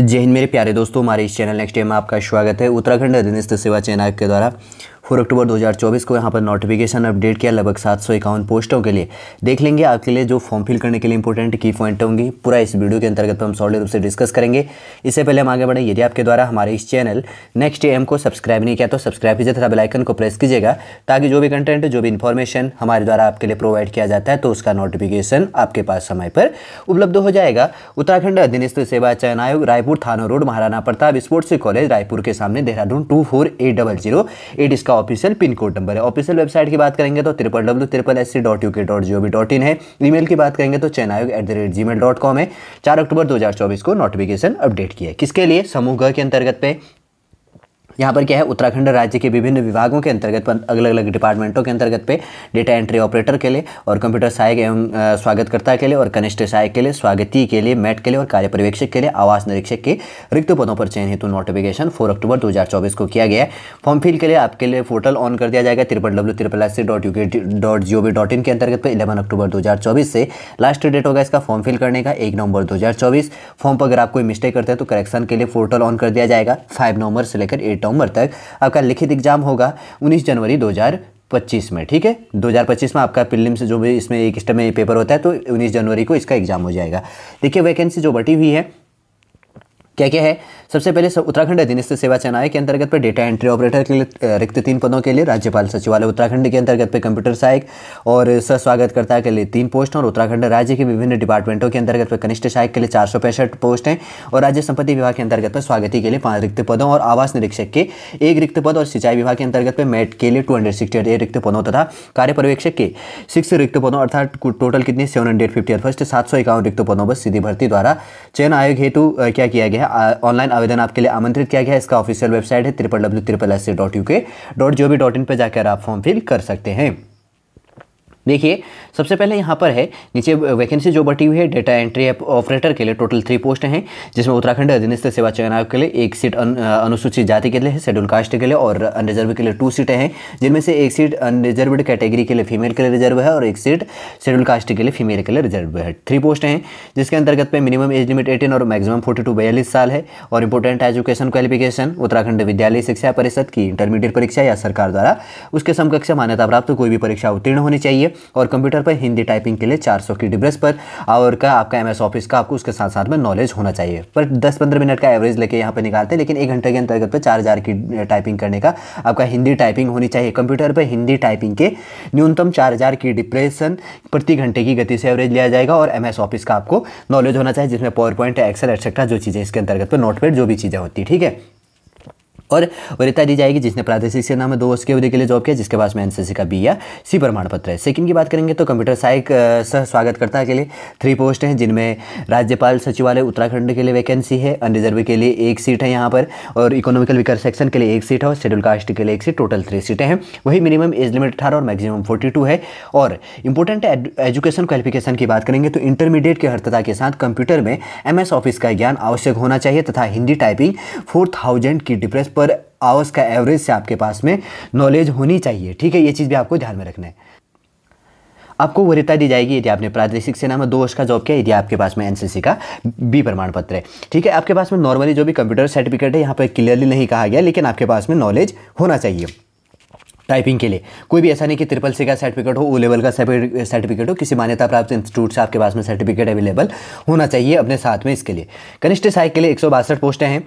जय हिंद मेरे प्यारे दोस्तों हमारे इस चैनल नेक्स्ट टाइम में आपका स्वागत है उत्तराखंड अधीनस्थ सेवा चयनाग के द्वारा फोर अक्टूबर 2024 को यहाँ पर नोटिफिकेशन अपडेट किया लगभग सात सौ पोस्टों के लिए देख लेंगे आपके लिए जो फॉर्म फिल करने के लिए इंपॉर्टेंट की पॉइंट होंगी पूरा इस वीडियो के अंतर्गत हम सॉलिड रूप से डिस्कस करेंगे इससे पहले हम आगे बढ़ें यदि आपके द्वारा हमारे इस चैनल नेक्स्ट एम को सब्सक्राइब नहीं किया तो सब्सक्राइब कीजिए तथा बेलाइकन को प्रेस कीजिएगा ताकि जो भी कंटेंट जो भी इन्फॉर्मेशन हमारे द्वारा आपके लिए प्रोवाइड किया जाता है तो उसका नोटिफिकेशन आपके पास समय पर उपलब्ध हो जाएगा उत्तराखंड अधीनस्थ सेवा चयन आयोग रायपुर थाना road Maharana Pratap sports college Raipur के सामने Dehradun two four eight double zero eight इसका ऑफिशियल पिन कोड नंबर है ऑफिशियल वेबसाइट की बात करेंगे तो triple W triple S C dot U K dot G O V dot in है मेल की बात करेंगे तो चैन आयोग at the rate G mail dot com है चार अक्टूबर दो हज़ार चौबीस को नोटिफिकेशन अपडेट किया है किसके लिए समूह घर के अंतर्गत पे यहाँ पर क्या है उत्तराखंड राज्य के विभिन्न विभागों के अंतर्गत अलग अलग डिपार्टमेंटों के अंतर्गत पे डेटा एंट्री ऑपरेटर के लिए और कंप्यूटर सहायक एवं स्वागतकर्ता के लिए और कनिष्ठ सहायक के लिए स्वागती के लिए मेट के लिए और कार्य पर्यवेक्षक के लिए आवास निरीक्षक के रिक्त पदों पर चयन हेतु नोटिफिकेशन फोर अक्टूबर दो को किया गया है फॉर्म फिल के लिए आपके लिए पोर्टल ऑन कर दिया जाएगा triple W triple dot U dot G O V in के अंतर्गत पर इलेवन अक्टूबर दो से लास्ट डेट होगा इसका फॉर्म फिल करने का एक नवंबर दो फॉर्म पर अगर आप कोई मिस्टेक करते हैं तो करेक्शन के लिए पोर्टल ऑन कर दिया जाएगा फाइव नवंबर से लेकर एट सितंबर तक आपका लिखित एग्जाम होगा 19 जनवरी 2025 में ठीक है 2025 में आपका से जो भी इसमें एक स्टेप में पेपर होता है तो 19 जनवरी को इसका एग्जाम हो जाएगा देखिए वैकेंसी जो बटी हुई है क्या क्या है सबसे पहले सब उत्तराखंड अधीनस्थ सेवा चयन आयोग के अंतर्गत पर डेटा एंट्री ऑपरेटर के लिए रिक्त तीन पदों के लिए राज्यपाल सचिवालय उत्तराखंड के अंतर्गत पर कंप्यूटर सहायक और सस्वागतकर्ता के लिए तीन पोस्ट और उत्तराखंड राज्य के विभिन्न डिपार्टमेंटों के अंतर्गत पर कनिष्ठ सहायक के लिए चार पोस्ट हैं और राज्य संपत्ति विभाग के अंतर्गत पर स्वागति के लिए पाँच रिक्त पदों और आवास निरीक्षक के एक रिक्त पद और सिंचाई विभाग के अंतर्गत पर मेट के लिए टू रिक्त पदों तथा कार्य पर्यवेक्षक के सिक्स रिक्त पदों अर्थात टोटल कितने सेवन हंड्रेड फिफ्टी फर्स्ट सात सौ इक्यावन रिक्त पदों पर सीधी भर्ती द्वारा चयन आयोग हेतु क्या किया गया ऑनलाइन आवेदन आपके लिए आमंत्रित किया गया इसका ऑफिशियल वेबसाइट है triple W triple S C dot U K dot G O V dot in पर जाकर आप फॉर्म फिल कर सकते हैं देखिए सबसे पहले यहाँ पर है नीचे वैकेंसी जो बटी हुई है डेटा एंट्री ऑपरेटर के लिए टोटल थ्री पोस्ट हैं जिसमें उत्तराखंड अधीनस्थ सेवा चयन आयोग के लिए एक सीट अन, अनुसूचित जाति के लिए है शेड्यूल कास्ट के लिए और अनरिजर्व के लिए टू सीटें हैं जिनमें से एक सीट अनरिजर्वड कैटेगरी के लिए फीमेल के लिए रिजर्व है और एक सीट शेड्यूल कास्ट के लिए फीमेल के लिए रिजर्व है थ्री पोस्ट हैं जिसके अंतर्गत पे मिनिमम एज लिमिट एटीन और मैक्सिमम फोर्टी टू बयालीस साल है और इंपोर्टेंट एजुकेशन क्वालिफिकेशन उत्तराखंड विद्यालय शिक्षा परिषद की इंटरमीडिएट परीक्षा या सरकार द्वारा उसके समकक्ष मान्यता प्राप्त कोई भी परीक्षा उत्तीर्ण होनी चाहिए और कंप्यूटर पर हिंदी टाइपिंग के लिए 400 की डिब्रेस पर और का आपका एमएस ऑफिस का आपको उसके साथ साथ में नॉलेज होना चाहिए पर दस पंद्रह मिनट का एवरेज लेके यहाँ पर निकालते हैं लेकिन एक घंटे के अंतर्गत पर चार की टाइपिंग करने का आपका हिंदी टाइपिंग होनी चाहिए कंप्यूटर पर हिंदी टाइपिंग के न्यूनतम चार की डिप्रेशन प्रति घंटे की गति से एवरेज लिया जाएगा और एम ऑफिस का आपको नॉलेज होना चाहिए जिसमें पावर पॉइंट एक्सेल एक्सेट्रा जो चीज़ें इसके अंतर्गत पर नोटपेड जो भी चीज़ें होती है ठीक है और वरिता दी जाएगी जिसने प्रादेशिक सेना में दो वर्ष की अवधि के लिए जॉब किया जिसके पास में एनसीसी का बी या सी प्रमाण पत्र है सेकंड की बात करेंगे तो कंप्यूटर सहायक सह स्वागतकर्ता के लिए थ्री पोस्ट हैं जिनमें राज्यपाल सचिवालय उत्तराखंड के लिए वैकेंसी है अनरिजर्व के लिए एक सीट है यहाँ पर और इकोनॉमिकल विकर सेक्शन के लिए एक सीट है और शेड्यूल कास्ट के लिए एक सीट टोटल थ्री सीटें हैं वही मिनिमम एज लिमिट अठारह और मैक्सिमम फोर्टी टू है और इंपॉर्टेंट एजुकेशन क्वालिफिकेशन की बात करेंगे तो इंटरमीडिएट की हर्तता के साथ कंप्यूटर में एम ऑफिस का ज्ञान आवश्यक होना चाहिए तथा हिंदी टाइपिंग फोर थाउजेंड की डिप्रेस पर आवर्स का एवरेज से आपके पास में नॉलेज होनी चाहिए ठीक है ये चीज़ भी आपको ध्यान में रखना है आपको वरीयता दी जाएगी यदि आपने प्रादेशिक सेना में दो वर्ष का जॉब किया यदि आपके पास में एनसीसी का बी प्रमाण पत्र है ठीक है आपके पास में नॉर्मली जो भी कंप्यूटर सर्टिफिकेट है यहाँ पर क्लियरली नहीं कहा गया लेकिन आपके पास में नॉलेज होना चाहिए टाइपिंग के लिए कोई भी ऐसा नहीं कि ट्रिपल सी का सर्टिफिकेट हो ओ लेवल का सर्टिफिकेट हो किसी मान्यता प्राप्त इंस्टीट्यूट से आपके पास में सर्टिफिकेट अवेलेबल होना चाहिए अपने साथ में इसके लिए कनिष्ठ सहायक के लिए एक पोस्टें हैं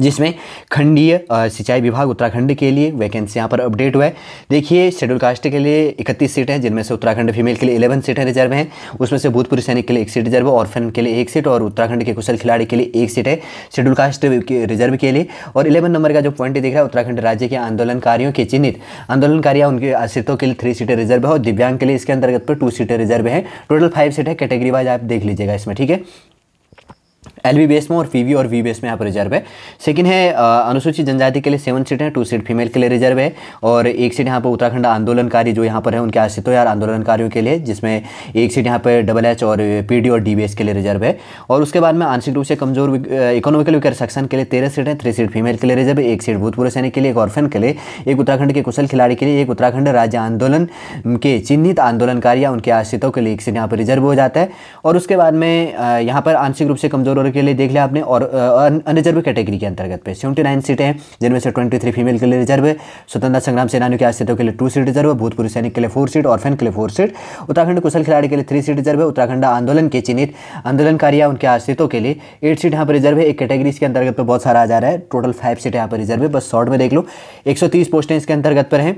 जिसमें खंडीय सिंचाई विभाग उत्तराखंड के लिए वैकेंसी यहाँ पर अपडेट हुआ है देखिए शेड्यूल कास्ट के लिए इकतीस सीटें हैं जिनमें से उत्तराखंड फीमेल के लिए इलेवन सीटें रिजर्व हैं उसमें से भूतपूर्व सैनिक के लिए एक सीट रिजर्व और फन के लिए एक सीट और उत्तराखंड के कुशल खिलाड़ी के लिए एक सीट है शेड्यूल कास्ट रिजर्व के लिए और इलेवन नंबर का जो पॉइंट दिख रहा है उत्तराखंड राज्य के आंदोलनकारियों के चिन्हित आंदोलनकारियाँ उनके आश्रितों के लिए थ्री सीटें रिजर्व है और दिव्यांग के लिए इसके अंतर्गत पर टू सीटें रिजर्व हैं टोटल फाइव सीट है कैटेगरी वाइज आप देख लीजिएगा इसमें ठीक है एल बेस में और पी और वी बेस में यहाँ पर रिजर्व है सेकंड है अनुसूचित जनजाति के लिए सेवन सीट है टू सीट फीमेल के लिए रिजर्व है और एक सीट यहाँ पर उत्तराखंड आंदोलनकारी जो यहाँ पर है उनके आश्रित यार आंदोलनकारियों के लिए जिसमें एक सीट यहाँ पर डबल एच और पी और डी के लिए रिजर्व है और उसके बाद में आंशिक रूप से कमजोर इकोनॉमिकल विकर सेक्शन के लिए तेरह सीट है थ्री सीट फीमेल के लिए रिजर्व है एक सीट भूतपूर्व सैनिक के लिए एक ऑर्फेन के लिए एक उत्तराखंड के कुशल खिलाड़ी के लिए एक उत्तराखंड राज्य आंदोलन के चिन्हित आंदोलनकारी या उनके आश्रितों के लिए एक सीट यहाँ पर रिजर्व हो जाता है और उसके बाद में यहाँ पर आंशिक रूप से कमजोर और के लिए देख लिया आपने और अनरिजर्व कैटेगरी के अंतर्गत पे सेवेंटी नाइन सीटें हैं जिनमें से ट्वेंटी थ्री फीमेल के लिए रिजर्व है स्वतंत्रता संग्राम सेनानियों के आश्रितों के लिए टू सीट रिजर्व है भूतपूर्व सैनिक के लिए फोर सीट फैन के लिए फोर सीट उत्तराखंड कुशल खिलाड़ी के लिए थ्री सीट रिजर्व है उत्तराखंड आंदोलन के चिन्हित आंदोलनकारी या उनके आश्रितों के लिए एट सीट यहाँ पर रिजर्व है एक कैटेगरी इसके अंतर्गत पर बहुत सारा आ जा रहा है टोटल फाइव सीट यहाँ पर रिजर्व है बस शॉर्ट में देख लो एक सौ पोस्टें इसके अंतर्गत पर हैं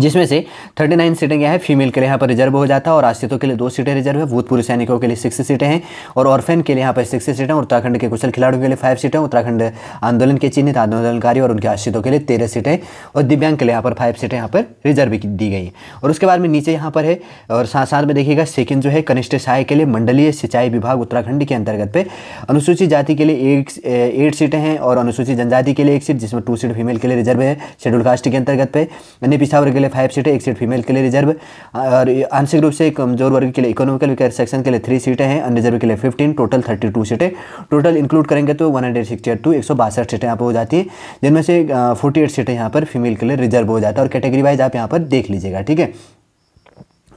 जिसमें से 39 सीटें क्या है फीमेल के लिए यहाँ पर रिजर्व हो जाता है और आश्रितों के लिए दो सीटें रिजर्व है भूतपूर्व सैनिकों के लिए सिक्स सीटें हैं और ऑर्फेन के लिए यहाँ पर सिक्स सीटें उत्तराखंड के कुशल खिलाड़ियों के लिए फाइव सीटें उत्तराखंड आंदोलन के चिन्हित आंदोलनकारी और उनके आश्रितों के लिए तेरह सीटें और दिव्यांग के लिए यहाँ पर फाइव सीटें यहाँ पर रिजर्व दी गई और उसके बाद में नीचे यहाँ पर है और साथ साथ में देखिएगा सेकेंड जो है कनिष्ठ सहाय के लिए मंडलीय सिंचाई विभाग उत्तराखंड के अंतर्गत पे अनुसूचित जाति के लिए एक एट सीटें हैं और अनुसूचित जनजाति के लिए एक सीट जिसमें टू सीट फीमेल के लिए रिजर्व है शेड्यूल कास्ट के अंतर्गत पे अन्य पिछावर के लिए लिए फाइव सीटें एक सीट फीमेल के लिए रिजर्व और आंशिक रूप से कमजोर वर्ग के लिए इकोनॉमिकल विकास सेक्शन के लिए थ्री सीटें हैं अनरिजर्व के लिए फिफ्टीन टोटल थर्टी टू सीटें टोटल इंक्लूड करेंगे तो वन हंड्रेड सिक्सटी टू एक सौ बासठ सीटें यहाँ पर हो जाती है जिनमें से फोर्टी एट सीटें यहाँ पर फीमेल के लिए रिजर्व हो जाता है और कैटेगरी वाइज आप यहाँ पर देख लीजिएगा ठीक है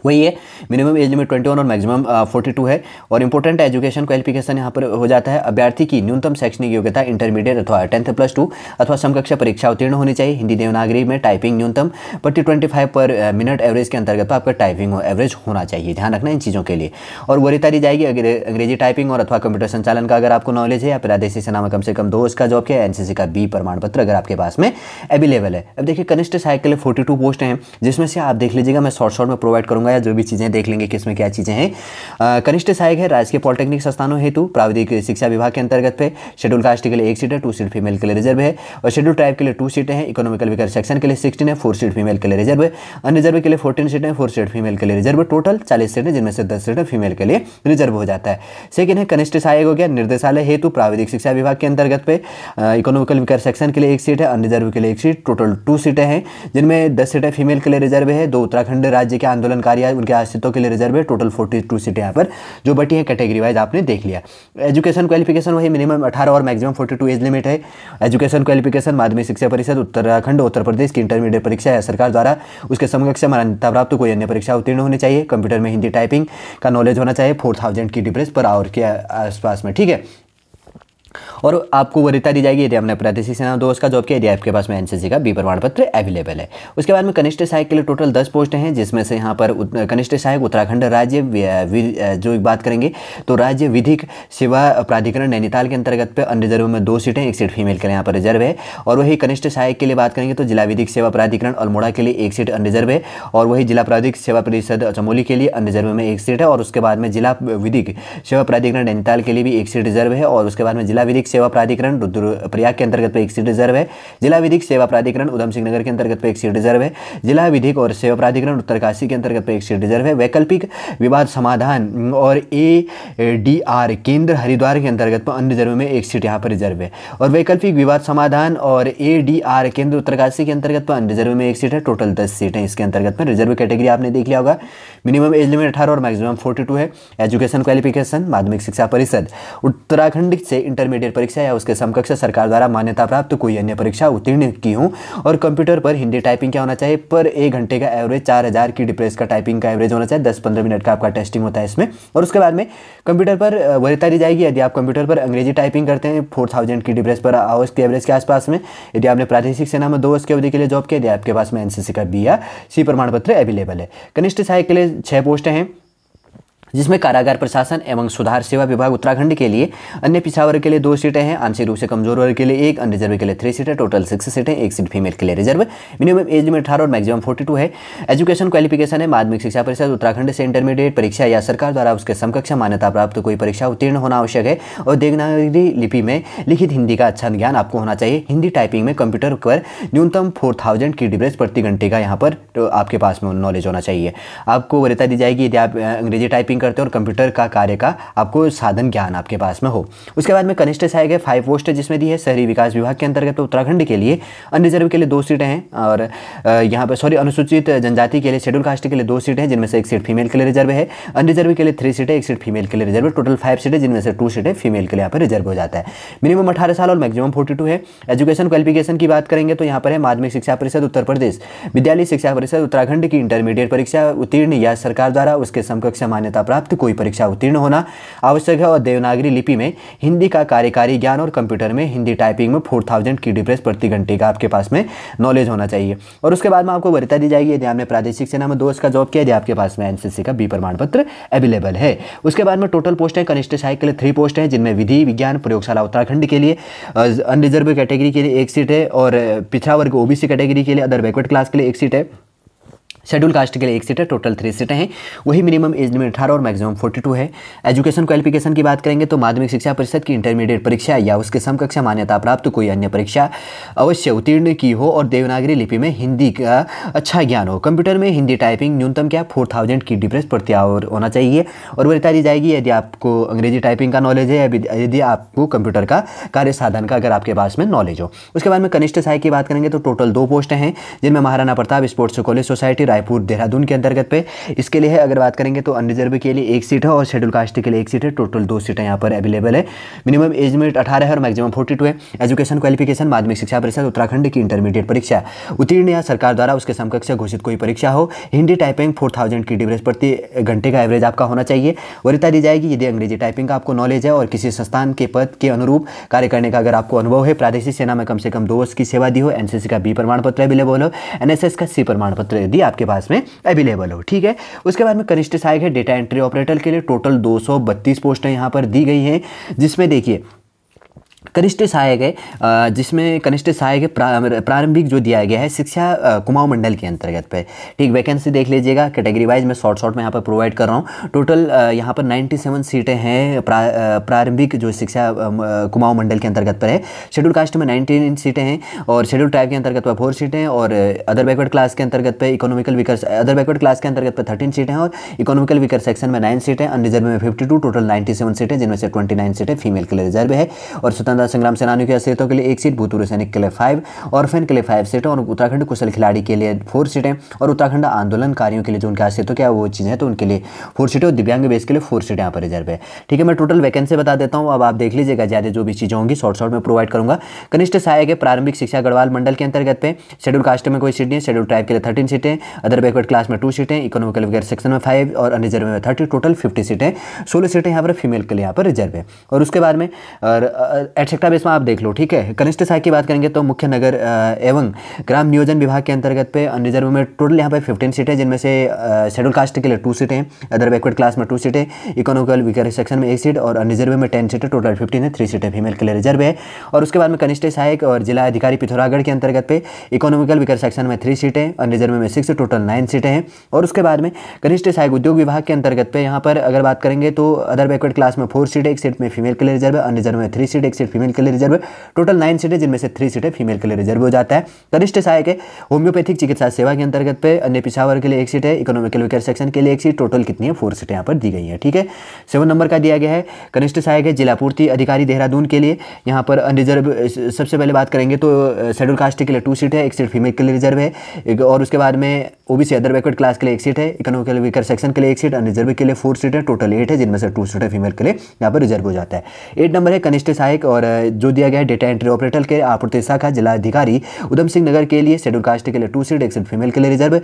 वही है मिनिमम एज लिमिट वन और मैक्सिमम टू uh, है और इंपॉर्टेंट एजुकेशन क्वालिफिकेशन यहाँ पर हो जाता है अभ्यर्थी की न्यूनतम शैक्षणिक योग्यता इंटरमीडिएट अथवा टेंथ प्लस टू अथवा समकक्षा परीक्षा उत्तीर्ण होनी चाहिए हिंदी देवनागरी में टाइपिंग न्यूनतम प्रति ट्वेंटी फाइव पर मिनट uh, एवरेज के अंतर्गत तो आपका टाइपिंग एवरेज होना चाहिए ध्यान रखना इन चीज़ों के लिए और दी जाएगी अंग्रेजी टाइपिंग और अथवा कंप्यूटर संचालन का अगर आपको नॉलेज है या प्रादेशिक सेना में कम से कम दो इसका जॉब के एनसीसी का बी प्रमाण पत्र अगर आपके पास में अवेलेबल है अब देखिए कनिष्ठ साइकिल फोर्टी पोस्ट हैं जिसमें से आप देख लीजिएगा मैं शॉर्ट शॉर्ट में प्रोवाइड करूँगा या जो भी चीज़ें देख लेंगे कि इसमें क्या चीज़ें हैं कनिष्ठ सहायक है राजकीय पॉलिटेक्निक संस्थानों हेतु प्राविधिक शिक्षा विभाग के अंतर्गत पे शेड्यूल कास्ट के लिए एक सीट है टू सीट फीमेल के लिए रिजर्व है और शेड्यूल ट्राइब के लिए टू सीटें हैं इकोनॉमिकल विकर सेक्शन के लिए सिक्सटी है फोर सीट फीमेल के लिए रिजर्व है अनरिजर्व के लिए फोर्टीन सीटें हैं फोर सीट फीमेल के लिए रिजर्व टोटल चालीस सीटें जिनमें से दस सीटें फीमेल के लिए रिजर्व हो जाता है सेकेंड है कनिष्ठ सहायक हो गया निर्देशालय हेतु प्राविधिक शिक्षा विभाग के अंतर्गत पे इकोनॉमिकल विकर सेक्शन के लिए एक सीट है अनरिजर्व के लिए एक सीट टोटल टू सीटें हैं जिनमें दस सीटें फीमेल के लिए रिजर्व है दो उत्तराखंड राज्य के आंदोलनकारी या उनके आश्रितों के लिए रिजर्व है टोटल फोर्टी टू सीटें यहाँ पर जो बटी है कैटेगरी वाइज आपने देख लिया एजुकेशन क्वालिफिकेशन वही मिनिमम अठारह और maximum forty two age limit है एजुकेशन क्वालिफिकेशन माध्यमिक शिक्षा परिषद उत्तराखंड उत्तर प्रदेश की इंटरमीडिएट परीक्षा है सरकार द्वारा उसके समकक्ष मान्यता प्राप्त कोई अन्य परीक्षा उत्तीर्ण होनी चाहिए कंप्यूटर में हिंदी टाइपिंग का नॉलेज होना चाहिए फोर की डिप्रेस पर आवर के आसपास में ठीक है और आपको वरीता दी जाएगी यदि हमने प्रादेशिक सेना दोष का जॉब किया यदि आपके पास में एनसीसी का बी प्रमाण पत्र अवेलेबल है उसके बाद में कनिष्ठ सहायक के लिए टोटल दस पोस्ट हैं जिसमें से यहाँ पर कनिष्ठ सहायक उत्तराखंड राज्य जो बात करेंगे तो राज्य विधिक सेवा प्राधिकरण नैनीताल के अंतर्गत पर अनरिजर्व में दो सीटें एक सीट फीमेल के लिए यहाँ पर रिजर्व है और वही कनिष्ठ सहायक के लिए बात करेंगे तो जिला विधिक सेवा प्राधिकरण अल्मोड़ा के लिए एक सीट अनरिजर्व है और वही जिला प्राधिक सेवा परिषद चमोली के लिए अनरिजर्व में एक सीट है और उसके बाद में जिला विधिक सेवा प्राधिकरण नैनीताल के लिए भी एक सीट रिजर्व है और उसके बाद में जिला जिला विधिक सेवा प्राधिकरण रुद्रप्रयाग के अंतर्गत पे एक सीट रिजर्व है जिला विधिक सेवा प्राधिकरण उधम सिंह नगर के अंतर्गत पे एक सीट रिजर्व है जिला विधिक और सेवा प्राधिकरण उत्तरकाशी के अंतर्गत पे एक सीट रिजर्व है वैकल्पिक विवाद समाधान और ए डी आर केंद्र हरिद्वार के अंतर्गत पर अन्य अनरिजर्व में एक सीट यहाँ पर रिजर्व है और वैकल्पिक विवाद समाधान और ए डी आर केंद्र उत्तरकाशी के अंतर्गत पर अन्य अनरिजर्व में एक सीट है टोटल दस सीटें इसके अंतर्गत पर रिजर्व कैटेगरी आपने देख लिया होगा मिनिमम एज लिमिट अठारह और मैक्सिमम फोर्टी टू है एजुकेशन क्वालिफिकेशन माध्यमिक शिक्षा परिषद उत्तराखंड से इंटरमीडिएट परीक्षा या उसके समकक्ष सरकार द्वारा मान्यता प्राप्त कोई अन्य परीक्षा उत्तीर्ण की हूँ और कंप्यूटर पर हिंदी टाइपिंग क्या होना चाहिए पर एक घंटे का एवरेज चार हज़ार की डिप्रेस का टाइपिंग का एवरेज होना चाहिए दस पंद्रह मिनट का आपका टेस्टिंग होता है इसमें और उसके बाद में कंप्यूटर पर वरिता दी जाएगी यदि आप कंप्यूटर पर अंग्रेजी टाइपिंग करते हैं फोर थाउजेंड की डिप्रेस पर आवर्स के एवरेज के आसपास में यदि आपने प्रादेशिक सेना में दो वर्ष की अवधि के लिए जॉब किया यदि आपके पास में एनसीसी का बी या सी प्रमाण पत्र अवेलेबल है कनिष्ठ सहायक के लिए छः पोस्टें हैं जिसमें कारागार प्रशासन एवं सुधार सेवा विभाग उत्तराखंड के लिए अन्य पिछा वर्ग के लिए दो सीटें हैं आंशिक रूप से कमजोर वर्ग के लिए एक अनरिजर्व के लिए थ्री सीटें टोटल सिक्स सीटें एक सीट फीमेल के लिए रिजर्व मिनिमम एज में अठारह और मैक्सिमम फोर्टी टू है एजुकेशन क्वालिफिकेशन है माध्यमिक शिक्षा परिषद उत्तराखंड से इंटरमीडिएट परीक्षा या सरकार द्वारा उसके समकक्ष मान्यता प्राप्त कोई परीक्षा उत्तीर्ण होना आवश्यक है और देवनागरी लिपि में लिखित हिंदी का अच्छा ज्ञान आपको होना चाहिए हिंदी टाइपिंग में कंप्यूटर पर न्यूनतम फोर थाउजेंड की डिब्रेज प्रति घंटे का यहाँ पर तो आपके पास में नॉलेज होना चाहिए आपको वरिता दी जाएगी यदि आप अंग्रेजी टाइपिंग करते हैं और कंप्यूटर का कार्य का आपको साधन ज्ञान आपके पास में हो उसके बाद में कनिष्ठ से आए गए फाइव पोस्ट जिसमें दी है शहरी विकास विभाग के अंतर्गत तो उत्तराखंड के लिए अनरिजर्व के लिए दो सीटें हैं और यहाँ पर सॉरी अनुसूचित जनजाति के लिए शेड्यूल कास्ट के लिए दो सीटें हैं जिनमें से एक सीट फीमेल के लिए रिजर्व है अनरिजर्व के लिए थ्री सीटें एक सीट फीमेल के लिए रिजर्व टोटल फाइव सीटें जिनमें से टू सीटें फीमेल के लिए यहाँ पर रिजर्व हो जाता है मिनिमम अठारह साल और मैक्सिमम फोर्टी टू है एजुकेशन क्वालिफिकेशन की बात करेंगे तो यहाँ पर है माध्यमिक शिक्षा परिषद उत्तर प्रदेश विद्यालय शिक्षा परिषद उत्तराखंड की इंटरमीडिएट परीक्षा उत्तीर्ण या सरकार द्वारा उसके समकक्ष मान्यता प्राप्त कोई परीक्षा उत्तीर्ण होना आवश्यक है और देवनागरी लिपि में हिंदी का कार्यकारी ज्ञान और कंप्यूटर में हिंदी टाइपिंग में फोर थाउजेंड की डिप्रेस प्रति घंटे का आपके पास में नॉलेज होना चाहिए और उसके बाद में आपको वरिता दी जाएगी यदि आपने प्रादेशिक सेना में दोस्त का जॉब किया यदि आपके पास में एनसीसी का बी प्रमाण पत्र अवेलेबल है उसके बाद में टोटल पोस्टें कनिष्ठ सहायक के लिए थ्री पोस्ट हैं जिनमें विधि विज्ञान प्रयोगशाला उत्तराखंड के लिए अनरिजर्व कैटेगरी के लिए एक सीट है और पिछड़ा वर्ग ओबीसी कैटेगरी के लिए अदर बैकवर्ड क्लास के लिए एक सीट है शेड्यूल कास्ट के लिए एक सीट है टोटल थ्री सीटें हैं वही मिनिमम एज लिमिट अठारह और मैक्सिमम फोर्टी टू है एजुकेशन क्वालिफिकेशन की बात करेंगे तो माध्यमिक शिक्षा परिषद की इंटरमीडिएट परीक्षा या उसके समकक्षा मान्यता प्राप्त कोई अन्य परीक्षा अवश्य उत्तीर्ण की हो और देवनागरी लिपि में हिंदी का अच्छा ज्ञान हो कंप्यूटर में हिंदी टाइपिंग न्यूनतम क्या फोर थाउजेंड की डिप्रेस प्रति आवर होना चाहिए और वो दी जाएगी यदि आपको अंग्रेजी टाइपिंग का नॉलेज है यदि आपको कंप्यूटर का कार्य साधन का अगर आपके पास में नॉलेज हो उसके बाद में कनिष्ठ सहाय की बात करेंगे तो टोटल दो पोस्ट हैं जिनमें Maharana Pratap sports college society Raipur Dehradun के अंतर्गत पे इसके लिए अगर बात करेंगे तो अनरिजर्व के लिए एक सीट है और शेड्यूल कास्ट के लिए एक सीट है टोटल दो सीटें यहाँ पर अवेलेबल है मिनिमम एज लिमिट अठारह है और मैक्सिमम फोर्टी टू है एजुकेशन क्वालिफिकेशन माध्यमिक शिक्षा परिषद उत्तराखंड की इंटरमीडिएट परीक्षा उत्तीर्ण या सरकार द्वारा उसके समकक्ष घोषित कोई परीक्षा हो हिंदी टाइपिंग फोर थाउजेंड की डिवरेज प्रति घंटे का एवरेज आपका होना चाहिए वरिता दी जाएगी यदि अंग्रेजी टाइपिंग का आपको नॉलेज है और किसी संस्थान के पद के अनुरूप कार्य करने का अगर आपको अनुभव है प्रादेशिक सेना में कम से कम दो वर्ष की सेवा दी हो एनसीसी का बी प्रमाण पत्र अवेलेबल हो एनएसएस का सी प्रमाण पत्र यदि आपके आपके पास में अवेलेबल हो ठीक है उसके बाद में कनिष्ठ सहायक है डेटा एंट्री ऑपरेटर के लिए टोटल दो पोस्टें यहाँ पर दी गई हैं जिसमें देखिए कनिष्ठ सहायक है जिसमें कनिष्ठ सहायक प्रारंभिक जो दिया गया है शिक्षा कुमाऊं मंडल के अंतर्गत पे ठीक वैकेंसी देख लीजिएगा कैटेगरी वाइज मैं शॉर्ट शॉर्ट में यहाँ पर प्रोवाइड कर रहा हूँ टोटल यहाँ पर 97 सीटें हैं प्रारंभिक जो शिक्षा कुमाऊं मंडल के अंतर्गत पर है शेड्यूल कास्ट में नाइनटीन सीटें हैं और शेड्यूल ट्राइव के अंतर्गत पर फोर सीटें और अदर बैकवर्ड क्लास के अंतर्गत पर economical weaker other backward class के अंतर्गत पर थर्टीन सीटें और इकोनॉमिकल विकर सेक्शन में नाइन सीटें अनरिजर्व में फिफ्टी टोटल नाइन्टी सीटें जिनमें से ट्वेंटी सीटें फीमेल के लिए रिजर्व है और स्वतंत्र नर्मदा संग्राम सेनानियों के अस्थितों के लिए एक सीट भूतपूर्व सैनिक के लिए फाइव ऑर्फेन के लिए फाइव सीटें और उत्तराखंड कुशल खिलाड़ी के लिए फोर सीटें और उत्तराखंड आंदोलनकारियों के लिए जो उनके अस्थित्व तो क्या वो चीज़ें तो उनके लिए फोर सीटें और दिव्यांग बेस के लिए फोर सीटें यहाँ पर रिजर्व है ठीक है मैं टोटल वैकेंसी बता देता हूँ अब आप देख लीजिएगा ज़्यादा जो भी चीज़ें होंगी शॉर्ट शॉर्ट में प्रोवाइड करूँगा कनिष्ठ सहायक है प्रारंभिक शिक्षा गढ़वाल मंडल के अंतर्गत पे शेड्यूल कास्ट में कोई सीट नहीं शेड्यूल ट्राइब के लिए थर्टीन सीटें अदर बैकवर्ड क्लास में टू सीटें इकोनॉमिकल वगैरह सेक्शन में फाइव और अनरिजर्व में थर्टी टोटल फिफ्टी सीटें सोलह सीटें यहाँ पर फीमेल के लिए यहाँ पर रिजर्व है और उसके बाद में एट छठा बेसमा आप देख लो ठीक है कनिष्ठ सहायक की बात करेंगे तो मुख्य नगर एवं ग्राम नियोजन विभाग के अंतर्गत पे रिजर्व में टोटल यहाँ पे फिफ्टीन सीटें जिनमें से शेड्यूल कास्ट के लिए टू सीटें अदर बैकवर्ड क्लास में टू सीटें इकोनॉमिकल विकर सेक्शन में एक सीट और अनरिजर्व में टेन सीटें टोटल फिफ्टीन है थ्री सीटें फीमेल के लिए रिजर्व है और उसके बाद में कनिष्ठ सहायक और जिला अधिकारी पिथौरागढ़ के अंतर्गत पे इकोनॉमिकल विकर सेक्शन में थ्री सीटें अनरिजर्व में सिक्स टोटल नाइन सीटें हैं और उसके बाद में कनिष्ठ सहायक उद्योग विभाग के अंतर्गत पे यहाँ पर अगर बात करेंगे तो अदर बैकवर्ड क्लास में फोर सीट एक सीट में फीमेल के लिए रिजर्व है अनरिजर्व में थ्री सीट एक सीट फीमेल के लिए रिजर्व है टोटल नाइन सीटें जिनमें से थ्री सीटें फीमेल के लिए रिजर्व हो जाता है कनिष्ठ सहायक है होम्योपैथिक चिकित्सा सेवा के अंतर्गत पे अन्य पिछावर के लिए एक सीट है इकोनॉमिकल वेयर सेक्शन के लिए एक सीट टोटल कितनी है फोर सीटें यहाँ पर दी गई हैं ठीक है सेवन नंबर का दिया गया है कनिष्ठ सहायक है जिलापूर्ति अधिकारी देहरादून के लिए यहाँ पर अनरिजर्व सबसे पहले बात करेंगे तो शेड्यूल कास्ट के लिए टू सीट है एक सीट फीमेल के लिए रिजर्व है और उसके बाद में ओबीसी अदर बैकवर्ड क्लास के लिए एक सीट है इकोनॉमिकल वीकर सेक्शन के लिए एक सीट अनरिजर्व के लिए फोर सीट है टोटल एट है जिनमें से टू सीट है फीमेल के लिए यहाँ पर रिजर्व हो जाता है एट नंबर है कनिष्ठ सहायक और जो दिया गया डेटा एंट्री ऑपरेटर के आपूर्ति शाखा जिलाधिकारी उधम सिंह नगर के लिए शेड्यूल कास्ट के लिए टू सीट एक सीट फीमेल के लिए रिजर्व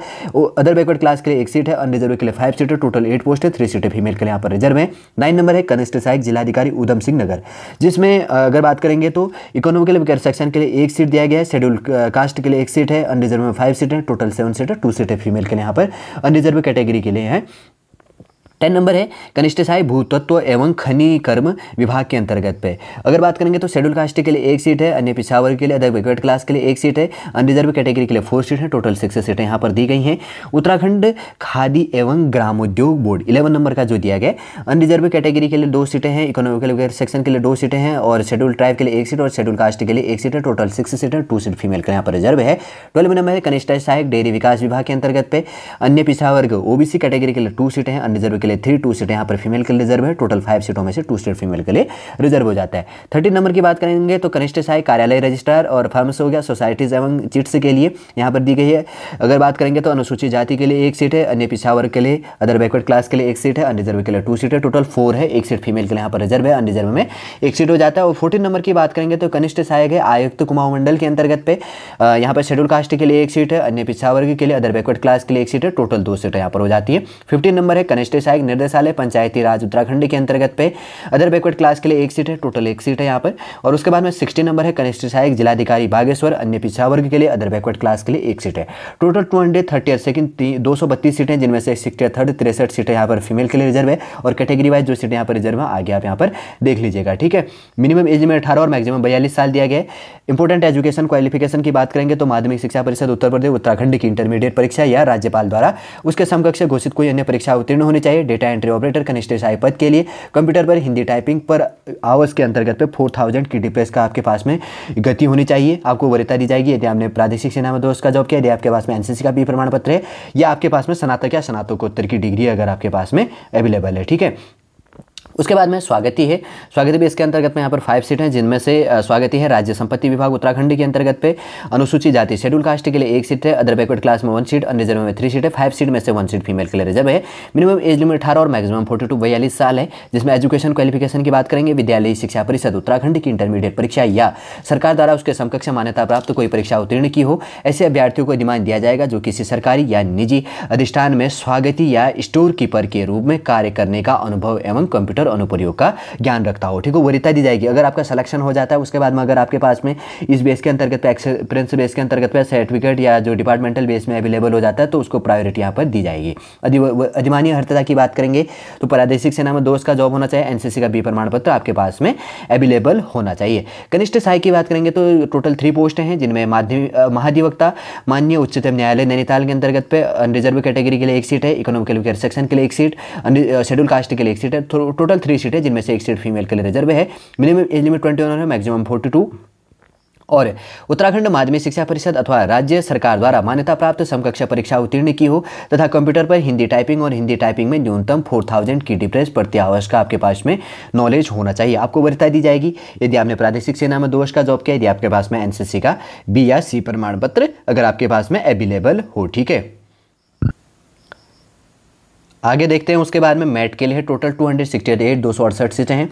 अदर बैकवर्ड क्लास के लिए एक सीट है अनरिजर्व के लिए फाइव सीट है टोटल एट पोस्ट है थ्री सीटें फीमेल के लिए यहाँ पर रिजर्व है नाइन नंबर है कनिष्ठ सहायक जिलाधिकारी उधम सिंह नगर जिसमें अगर बात करेंगे तो इकोनॉमिकल विकास सेक्शन के लिए एक सीट दिया गया है शेड्यूल कास्ट के लिए एक सीट है अनरिजर्व में फाइव सीट है टोटल सेवन सीट है टू सीटें फीमेल के लिए यहाँ पर अनरिजर्व कैटेगरी के लिए हैं टेन नंबर है कनिष्ठ सहाय भूतत्व एवं खनि कर्म विभाग के अंतर्गत पे अगर बात करेंगे तो शेड्यूल कास्ट के लिए एक सीट है अन्य वर्ग के लिए अदर वेकेट क्लास के लिए एक सीट है अनरिजर्व कैटेगरी के लिए फोर सीट है टोटल सिक्स सीटें यहाँ पर दी गई हैं उत्तराखंड खादी एवं ग्रामोद्योग बोर्ड इलेवन नंबर का जो दिया गया अनरिजर्व कैटेगरी के लिए दो सीटें हैं इकोनॉमिकल सेक्शन के लिए दो सीटें हैं और शेड्यूल ट्राइव के लिए एक सीट और शेड्यूल कास्ट के लिए एक सीट है टोटल सिक्स सीटें टू सीट फीमेल का यहाँ पर रिजर्व है ट्वेल्व नंबर है कनिष्ठ सहायक डेयरी विकास विभाग के अंतर्गत पे अन्य वर्ग ओबीसी कैटेगरी के लिए टू सीटें हैं अनरिजर्व के लिए थ्री टू सीट यहाँ पर फीमेल के लिए रिजर्व है टोटल फाइव सीटों में से टू सीट फीमेल के लिए रिजर्व हो जाता है थर्टी नंबर की बात करेंगे तो कनिष्ठ साई कार्यालय रजिस्ट्रार और फार्मस हो गया सोसाइटीज एवं चिट्स के लिए यहाँ पर दी गई है अगर बात करेंगे तो अनुसूचित जाति के लिए एक सीट है अन्य पिछड़ा वर्ग के लिए अदर बैकवर्ड क्लास के लिए एक सीट है अनरिजर्व के लिए टू सीट है टोटल फोर है एक सीट फीमेल के लिए यहाँ पर रिजर्व है अनरिजर्व में एक सीट हो जाता है और फोर्टीन नंबर की बात करेंगे तो कनिष्ठ सहायक है आयुक्त कुमाऊ मंडल के अंतर्गत पे यहाँ पर शेड्यूल कास्ट के लिए एक सीट है अन्य पिछड़ा वर्ग के लिए अदर बैकवर्ड क्लास के लिए एक सीट है टोटल दो सीट यहाँ पर हो जाती है फिफ्टीन नंबर है कनिष्ठ सहायक विधायक निर्देशालय पंचायती राज उत्तराखंड के अंतर्गत पे अदर बैकवर्ड क्लास के लिए एक सीट है टोटल एक सीट है यहाँ पर और उसके बाद में सिक्सटी नंबर है कनिष्ठ सहायक जिलाधिकारी बागेश्वर अन्य पिछड़ा वर्ग के लिए अदर बैकवर्ड क्लास के लिए एक सीट है total two hundred thirty second दो सौ बत्तीस सीटें जिनमें से सिक्सटी थर्ड तिरसठ सीटें यहाँ पर फीमेल के लिए रिजर्व है और कैटेगरी वाइज जो सीटें यहाँ पर रिजर्व है आगे आप यहाँ पर देख लीजिएगा ठीक है मिनिमम एज में अठारह और मैक्सिमम बयालीस साल दिया गया है इंपॉर्टेंट एजुकेशन क्वालिफिकेशन की बात करेंगे तो माध्यमिक शिक्षा परिषद उत्तर प्रदेश उत्तराखंड की इंटरमीडिएट परीक्षा या राज्यपाल द्वारा उसके समकक्ष घोषित कोई अन्य परीक्षा उत्तीर्ण होनी चाहिए डेटा एंट्री ऑपरेटर कनिष्ठ सहाय पद के लिए कंप्यूटर पर हिंदी टाइपिंग पर आवर्स के अंतर्गत पे फोर थाउजेंड की डीपीएस का आपके पास में गति होनी चाहिए आपको वरीयता दी जाएगी यदि आपने प्रादेशिक सेना में दोस्त का जॉब किया यदि आपके पास में एनसीसी का भी प्रमाण पत्र है या आपके पास में स्नातक या स्नातकोत्तर की डिग्री अगर आपके पास में अवेलेबल है ठीक है उसके बाद में स्वागति है स्वागति भी इसके अंतर्गत में यहाँ पर फाइव सीट हैं जिनमें से स्वागति है राज्य संपत्ति विभाग उत्तराखंड के अंतर्गत पे अनुसूचित जाति शेड्यूल कास्ट के लिए एक सीट है अदर बैकवर्ड क्लास में वन सीट अनरिजर्व में थ्री सीट है फाइव सीट में से वन सीट फीमेल के लिए रिजर्व है मिनिमम एज लिमिट अठारह और मैक्सिमम फोर्टी टू बयालीस साल है जिसमें एजुकेशन क्वालिफिकेशन की बात करेंगे विद्यालय शिक्षा परिषद उत्तराखंड की इंटरमीडिएट परीक्षा या सरकार द्वारा उसके समकक्ष मान्यता प्राप्त कोई परीक्षा उत्तीर्ण की हो ऐसे अभ्यर्थियों को डिमांड दिया जाएगा जो किसी सरकारी या निजी अधिष्ठान में स्वागति या स्टोर कीपर के रूप में कार्य करने का अनुभव एवं कंप्यूटर और अनुप्रयोग का ज्ञान रखता हो ठीक है वरीता दी जाएगी अगर आपका सिलेक्शन हो जाता है उसके बाद में अगर आपके पास में इस बेस के अंतर्गत प्रिंस बेस के अंतर्गत पर सर्टिफिकेट या जो डिपार्टमेंटल बेस में अवेलेबल हो जाता है तो उसको प्रायोरिटी यहाँ पर दी जाएगी अधिमानी हरतता की बात करेंगे तो प्रादेशिक सेना में दोस्त का जॉब होना चाहिए एनसीसी का बी प्रमाण पत्र आपके पास में अवेलेबल होना चाहिए कनिष्ठ सहाय की बात करेंगे तो टोटल थ्री पोस्ट हैं जिनमें महाधिवक्ता मान्य उच्चतम न्यायालय नैनीताल के अंतर्गत पे अनरिजर्व कैटेगरी के लिए एक सीट है इकोनॉमिकल सेक्शन के लिए एक सीट शेड्यूल कास्ट के लिए एक सीट है टोटल तो टोटल थ्री सीट है जिनमें से एक सीट फीमेल के लिए रिजर्व है minimum age limit twenty one है मैक्सिमम फोर्टी टू और उत्तराखंड माध्यमिक शिक्षा परिषद अथवा राज्य सरकार द्वारा मान्यता प्राप्त समकक्षा परीक्षा उत्तीर्ण की हो तथा कंप्यूटर पर हिंदी टाइपिंग और हिंदी टाइपिंग में न्यूनतम फोर थाउजेंड की डिप्रेस प्रति आवर्स का आपके पास में नॉलेज होना चाहिए आपको वरीता दी जाएगी यदि आपने प्रादेशिक सेना में दो वर्ष का जॉब किया यदि आपके पास में एन का बी या सी प्रमाण पत्र अगर आपके पास में अवेलेबल हो ठीक है आगे देखते हैं उसके बाद में मैट के लिए total two hundred sixty eight दो सौ अड़सठ सीटें हैं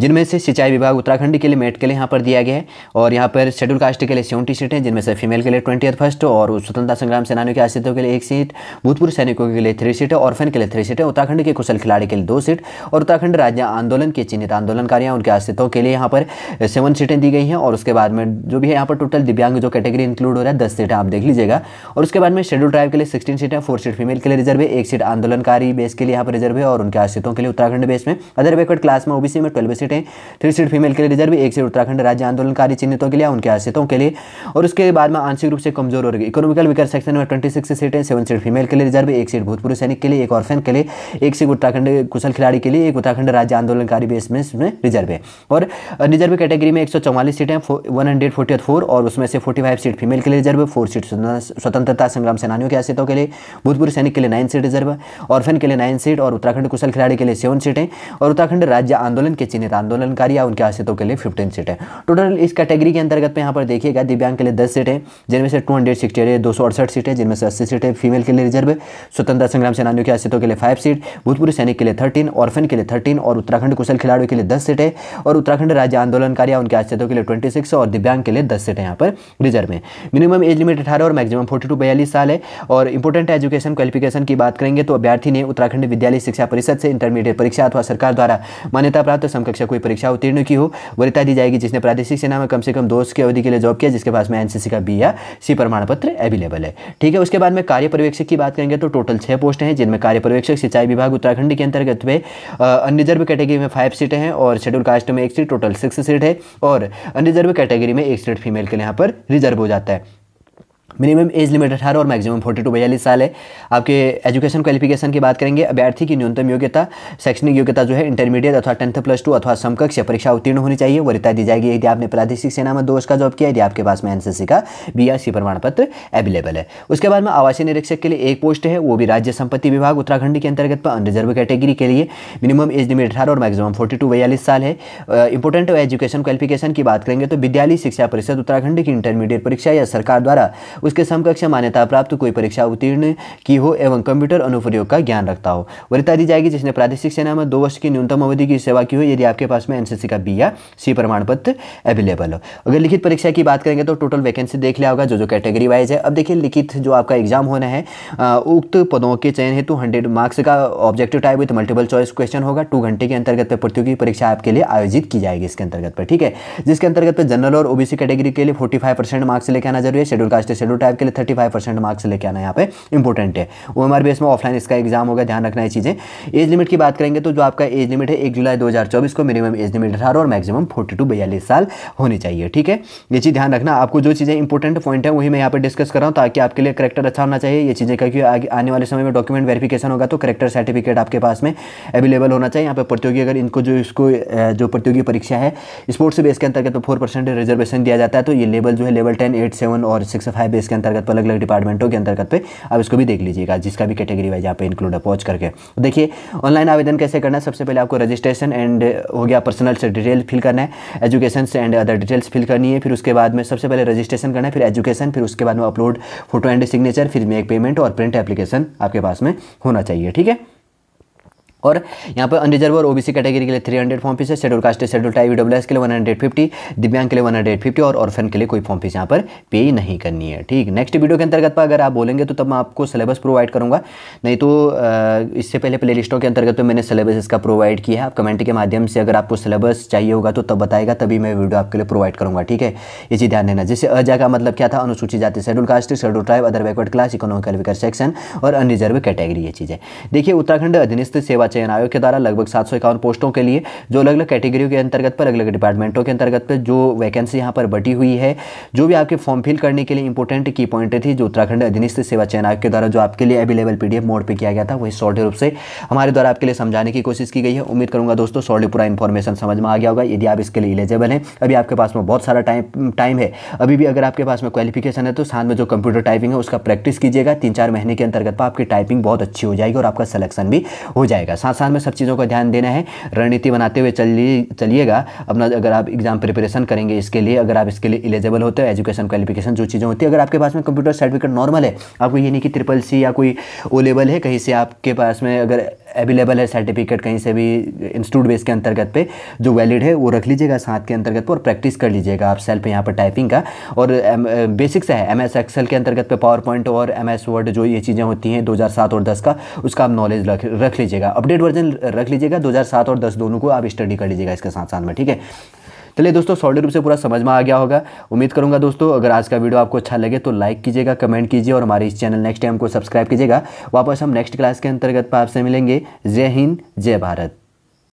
जिनमें से सिंचाई विभाग उत्तराखंड के लिए मेट के लिए यहाँ पर दिया गया है और यहाँ पर शेड्यूल कास्ट के लिए सेवेंटी सीटें जिनमें से फीमेल के लिए ट्वेंटी फर्स्ट और स्वतंत्रता संग्राम सेनानियों के आश्रितों के लिए एक सीट भूतपूर्व सैनिकों के लिए थ्री सीटें ऑर्फेन के लिए थ्री सीटें उत्तराखंड के कुशल खिलाड़ी के लिए दो सीट और उत्तराखंड राज्य आंदोलन के चिन्हित आंदोलनकारियाँ उनके आश्रितों के लिए यहाँ पर सेवन सीटें दी गई हैं और उसके बाद में जो भी है यहाँ पर टोटल दिव्यांग जो कैटेगरी इंक्लूड हो रहा है दस सीटें आप देख लीजिएगा और उसके बाद में शेड्यूल ट्राइव के लिए सिक्सटीन सीटें फोर सीट फीमेल के लिए रिजर्व है एक सीट आंदोलनकारी बेस के लिए यहाँ पर रिजर्व है और उनके आश्रितों के लिए उत्तराखंड बेस में अदर बैकवर्ड क्लास में ओबीसी में ट्वेल्व सीट सीटें थ्री सीट फीमेल के लिए रिजर्व एक सीट उत्तराखंड राज्य आंदोलनकारी चिन्हितों के लिए उनके आश्रितों के लिए और उसके बाद में आंशिक रूप से कमजोर हो वर्ग इकोनॉमिकल विकास सेक्शन में ट्वेंटी सिक्स सीटें सेवन सीट फीमेल के लिए रिजर्व एक सीट भूतपूर्व सैनिक के लिए एक ऑर्फेन के लिए एक सीट उत्तराखंड कुशल खिलाड़ी के लिए एक उत्तराखंड राज्य आंदोलनकारी बेस में उसमें रिजर्व है और रिजर्व कैटेगरी में एक सौ चौवालीस सीटें वन हंड्रेड फोर्टी फोर और उसमें से फोर्टी फाइव सीट फीमेल के लिए रिजर्व फोर सीट स्वतंत्रता संग्राम सेनानियों के आश्रितों के लिए भूतपूर्व सैनिक के लिए नाइन सीट रिजर्व ऑर्फेन के लिए नाइन सीट और उत्तराखंड कुशल खिलाड़ी के लिए सेवन सीटें और उत्तराखंड राज्य आंदोलन के चिन्हित आंदोलनकारी या उनके आश्रितों के लिए फिफ्टीन सीट है टोटल इस कैटेगरी के अंतर्गत यहाँ पर देखिएगा दिव्यांग के लिए दस सीटें जिनमें से टू हंड्रेड सिक्सटी है दो सौ अड़सठ सीटें जिनमें से अस्सी सीटें फीमेल के लिए रिजर्व स्वतंत्रता संग्राम सेनानियों के आश्रितों के लिए फाइव सीट भूतपूर्व सैनिक के लिए थर्टीन ऑर्फन के लिए थर्टीन और उत्तराखंड कुशल खिलाड़ियों के लिए दस सीटें और उत्तराखंड राज्य आंदोलनकारी या उनके आश्रितों के लिए ट्वेंटी सिक्स और दिव्यांग के लिए दस सीटें यहाँ पर रिजर्व है मिनिमम एज लिमिट अठारह और मैक्सिमम फोर्टी टू बयालीस साल है और इंपोर्टेंट एजुकेशन क्वालिफिकेशन की बात करेंगे तो अभ्यर्थी ने उत्तराखंड विद्यालय शिक्षा परिषद से इंटरमीडिएट परीक्षा अथवा सरकार द्वारा मान्यता प्राप्त समकक्ष कोई परीक्षा उत्तीर्ण की हो वरिता दी जाएगी जिसने प्रादेशिक सेना में कम से कम दो की अवधि के लिए जॉब किया जिसके पास में एनसीसी का बी या सी प्रमाण पत्र अवेलेबल है ठीक है उसके बाद में कार्य पर्यवेक्षक की बात करेंगे तो टोटल छह पोस्ट हैं जिनमें कार्य पर्यवेक्षक सिंचाई विभाग उत्तराखंड के अंतर्गत में अनरिजर्व कैटेगरी में फाइव सीटें हैं और शेड्यूल कास्ट में एक सीट टोटल सिक्स सीट है और अनरिजर्व कैटेगरी में एक सीट फीमेल के लिए यहाँ पर रिजर्व हो जाता है मिनिमम एज लिमिट अठारह और मैक्सिमम फोर्टी टू बयालीस साल है आपके एजुकेशन क्वालिफिकेशन की बात करेंगे अभ्यर्थी की न्यूनतम योग्यता शैक्षणिक योग्यता जो है इंटरमीडिएट अथवा टेंथ प्लस टू अथवा समकक्ष परीक्षा उत्तीर्ण होनी चाहिए वरिता दी जाएगी यदि आपने प्रादेशिक सेना में दोष का जॉब किया यदि आपके पास में एनसीसी का बी प्रमाण पत्र अवेलेबल है उसके बाद में आवासीय निरीक्षक के लिए एक पोस्ट है वो भी राज्य संपत्ति विभाग उत्तराखंड के अंतर्गत पर अनरिजर्व कैटेगरी के लिए मिनिमम एज लिमिट अठारह और मैक्सिमम फोर्टी टू बयालीस साल है इंपोर्टेंट एजुकेशन क्वालिफिकेशन की बात करेंगे तो विद्यालय शिक्षा परिषद उत्तराखंड की इंटरमीडिएट परीक्षा या सरकार द्वारा उसके समकक्ष मान्यता प्राप्त कोई परीक्षा उत्तीर्ण की हो एवं कंप्यूटर अनुप्रयोग का ज्ञान रखता हो वरिता दी जाएगी जिसने प्रादेशिक सेना में दो वर्ष की न्यूनतम अवधि की सेवा की हो यदि आपके पास में एनसीसी का बी या सी प्रमाण पत्र अवेलेबल हो अगर लिखित परीक्षा की बात करेंगे तो टोटल वैकेंसी देख लिया होगा जो जो कैटेगरी वाइज है अब देखिए लिखित जो आपका एग्जाम होना है उक्त पदों के चयन हेतु हंड्रेड मार्क्स का objective type with multiple choice question होगा टू घंटे के अंतर्गत प्रतियोगी परीक्षा आपके लिए आयोजित की जाएगी इसके अंतर्गत पर ठीक है जिसके अंतर्गत पर जनरल और ओबीसी कैटेगरी के लिए फोर्टी फाइव परसेंट मार्क्स लेके आना जरूरी है शेड्यूल कास्ट शेड्यूल टाइप के लिए थर्टी फाइव परसेंट मार्क्स लेके आना यहाँ पे इंपॉर्टेंट है वो हमारे बेस में ऑफलाइन इसका एग्जाम होगा ध्यान रखना है चीज़ें एज लिमिट की बात करेंगे तो जो आपका एज लिमिट है एक जुलाई दो को मिनिमम एज लिमिट अठारह और मैक्सिमम फोर्टी टू बयालीस साल होनी चाहिए ठीक है ये चीज़ ध्यान रखना आपको जो चीज़ें इंपॉर्टेंट पॉइंट है वही मैं यहाँ पर डिस्कस कर रहा हूँ ताकि आपके लिए करेक्टर अच्छा होना चाहिए ये चीज़ें क्योंकि आने वाले समय में डॉक्यूमेंट वेरिफिकेशन होगा तो करेक्टर सर्टिफिकेट आपके पास में अवेलेबल होना चाहिए यहाँ पर प्रतियोगी अगर इनको जो इसको जो प्रतियोगी परीक्षा है स्पोर्ट्स बेस के अंतर्गत तो फोर परसेंट रिजर्वेशन दिया जाता है तो ये लेवल जो है लेवल टेन एट सेवन और सिक्स फाइव बेस इसके अंतर्गत पर अलग अलग डिपार्टमेंटों के अंतर्गत पे आप इसको भी देख लीजिएगा जिसका भी कैटेगरी वाइज यहाँ पे इंक्लूड है पहुंच करके तो देखिए ऑनलाइन आवेदन कैसे करना है सबसे पहले आपको रजिस्ट्रेशन एंड हो गया पर्सनल से डिटेल फिल करना है एजुकेशन से एंड अदर डिटेल्स फिल करनी है फिर उसके बाद में सबसे पहले रजिस्ट्रेशन करना है फिर एजुकेशन फिर उसके बाद में अपलोड फोटो एंड सिग्नेचर फिर मेक पेमेंट और प्रिंट एप्लीकेशन आपके पास में होना चाहिए ठीक है और यहाँ पर अनरिजर्व और ओबीसी कैटेगरी के लिए 300 हंड्रेड फॉर्म फीस है schedule caste schedule type S के लिए 150 दिव्यांग के लिए 150 और ऑर्फन के लिए कोई फॉर्म फीस यहाँ पर पे नहीं करनी है ठीक नेक्स्ट वीडियो के अंतर्गत पर अगर आप बोलेंगे तो तब मैं आपको सिलेबस प्रोवाइड करूँगा नहीं तो इससे पहले प्ले के अंतर्गत पर मैंने सिलेबस इसका प्रोवाइड किया है आप कमेंट के माध्यम से अगर आपको सिलेबस चाहिए होगा तो तब बताएगा तभी मैं वीडियो आपके लिए प्रोवाइड करूँगा ठीक है इसी ध्यान देना जिससे अजा का मतलब क्या था अनुसूचित जाति schedule caste schedule type other backward class economical weaker section और अनरिजर्व कैटेगरी ये चीज़ें देखिए उत्तराखंड अधीनस्थ सेवा चयन आयोग के द्वारा लगभग सात पोस्टों के लिए जो अलग अलग कैटेगरियों के अंतर्गत पर अलग अलग डिपार्टमेंटों के अंतर्गत पर जो वैकेंसी यहाँ पर बटी हुई है जो भी आपके फॉर्म फिल करने के लिए इंपॉर्टेंट की पॉइंट थी जो उत्तराखंड अधीनस्थ सेवा चयन आयोग के द्वारा जो आपके लिए अवेलेबल पी मोड पर किया गया था वही शॉर्ट रूप से हमारे द्वारा आपके लिए समझाने की कोशिश की गई है उम्मीद करूंगा दोस्तों शॉर्ट पूरा इन्फॉर्मेशन समझ में आ गया होगा यदि आप इसके लिए एलिजिबल हैं अभी आपके पास में बहुत सारा टाइम टाइम है अभी भी अगर आपके पास में क्वालिफिकेशन है तो साथ में जो कंप्यूटर टाइपिंग है उसका प्रैक्टिस कीजिएगा तीन चार महीने के अंतर्गत पर आपकी टाइपिंग बहुत अच्छी हो जाएगी और आपका सिलेक्शन भी हो जाएगा साथ साथ में सब चीज़ों का ध्यान देना है रणनीति बनाते हुए चलिए चलिएगा अपना अगर आप एग्ज़ाम प्रिपरेशन करेंगे इसके लिए अगर आप इसके लिए एलिजिबल होते हो एजुकेशन क्वालिफिकेशन जो चीज़ें होती है अगर आपके पास में कंप्यूटर सर्टिफिकेट नॉर्मल है आपको ये नहीं कि ट्रिपल सी या कोई ओ लेवल है कहीं से आपके पास में अगर अवेलेबल है सर्टिफिकेट कहीं से भी इंस्टीट्यूट बेस के अंतर्गत पे जो वैलिड है वो रख लीजिएगा साथ के अंतर्गत पर और प्रैक्टिस कर लीजिएगा आप सेल्फ यहाँ पर टाइपिंग का और बेसिक्स है एम एस एक्सेल के अंतर्गत पे पावर पॉइंट और एम एस वर्ड जो ये चीज़ें होती हैं 2007 और 10 का उसका आप नॉलेज रख रख लीजिएगा अपडेट वर्जन रख लीजिएगा 2007 और 10 दोनों को आप स्टडी कर लीजिएगा इसके साथ साथ में ठीक है चलिए तो दोस्तों सॉलिड रूप से पूरा समझ में आ गया होगा उम्मीद करूँगा दोस्तों अगर आज का वीडियो आपको अच्छा लगे तो लाइक कीजिएगा कमेंट कीजिए और हमारे इस चैनल नेक्स्ट टाइम को सब्सक्राइब कीजिएगा वापस हम नेक्स्ट क्लास के अंतर्गत आपसे मिलेंगे जय हिंद जय भारत